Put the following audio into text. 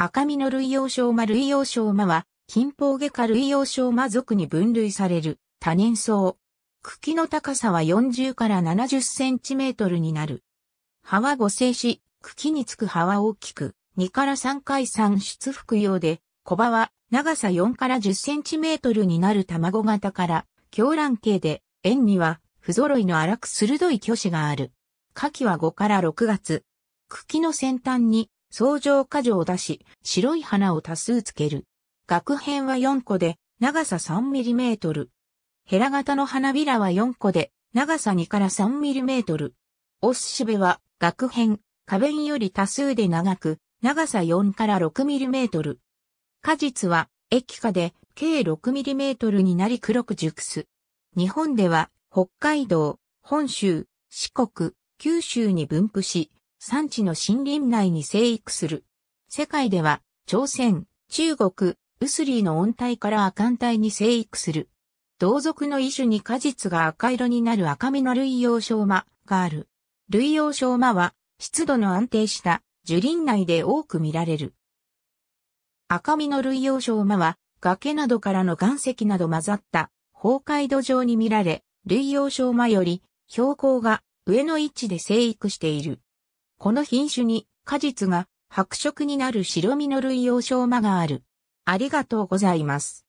赤身の類葉小魔類葉小魔は、近方外科類葉小魔族に分類される多年草。茎の高さは40から70センチメートルになる。葉は五星し、茎につく葉は大きく、2から3回産出服用で、小葉は長さ4から10センチメートルになる卵型から、狂乱形で、円には不揃いの荒く鋭い巨子がある。夏季は5から6月。茎の先端に相乗果樹を出し、白い花を多数つける。額辺は4個で、長さ3トル。ヘラ型の花びらは4個で、長さ2から3トル。オスシベは、額辺、花弁より多数で長く、長さ4から6トル。果実は、液化で、計6トルになり黒く熟す。日本では、北海道、本州、四国、九州に分布し、山地の森林内に生育する。世界では、朝鮮、中国、ウスリーの温帯から亜寒帯に生育する。同族の異種に果実が赤色になる赤身の類葉小麻がある。類葉小麻は、湿度の安定した樹林内で多く見られる。赤身の類葉小麻は、崖などからの岩石など混ざった崩壊土壌に見られ、類葉小麻より標高が上の位置で生育している。この品種に果実が白色になる白身の類用小間がある。ありがとうございます。